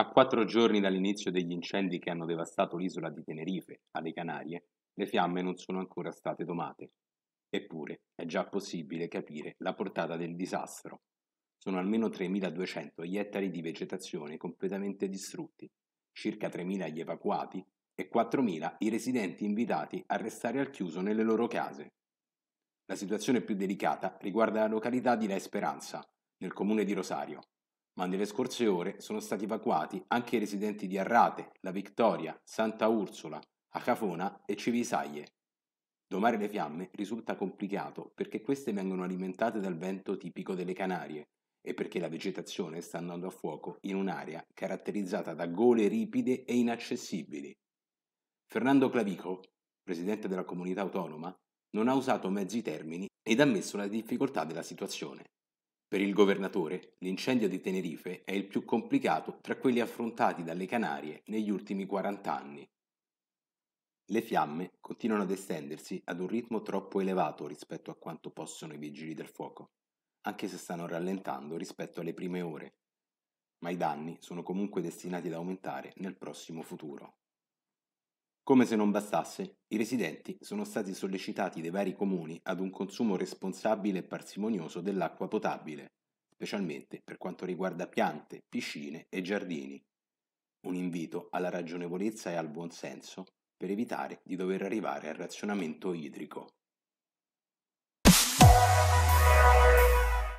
A quattro giorni dall'inizio degli incendi che hanno devastato l'isola di Tenerife, alle Canarie, le fiamme non sono ancora state domate. Eppure è già possibile capire la portata del disastro. Sono almeno 3.200 gli ettari di vegetazione completamente distrutti, circa 3.000 gli evacuati e 4.000 i residenti invitati a restare al chiuso nelle loro case. La situazione più delicata riguarda la località di La Esperanza, nel comune di Rosario, ma nelle scorse ore sono stati evacuati anche i residenti di Arrate, La Victoria, Santa Ursula, Acafona e Civisaglie. Domare le fiamme risulta complicato perché queste vengono alimentate dal vento tipico delle Canarie e perché la vegetazione sta andando a fuoco in un'area caratterizzata da gole ripide e inaccessibili. Fernando Clavico, presidente della comunità autonoma, non ha usato mezzi termini ed ha messo la difficoltà della situazione. Per il governatore, l'incendio di Tenerife è il più complicato tra quelli affrontati dalle Canarie negli ultimi 40 anni. Le fiamme continuano ad estendersi ad un ritmo troppo elevato rispetto a quanto possono i vigili del fuoco, anche se stanno rallentando rispetto alle prime ore. Ma i danni sono comunque destinati ad aumentare nel prossimo futuro. Come se non bastasse, i residenti sono stati sollecitati dai vari comuni ad un consumo responsabile e parsimonioso dell'acqua potabile, specialmente per quanto riguarda piante, piscine e giardini. Un invito alla ragionevolezza e al buonsenso per evitare di dover arrivare al razionamento idrico.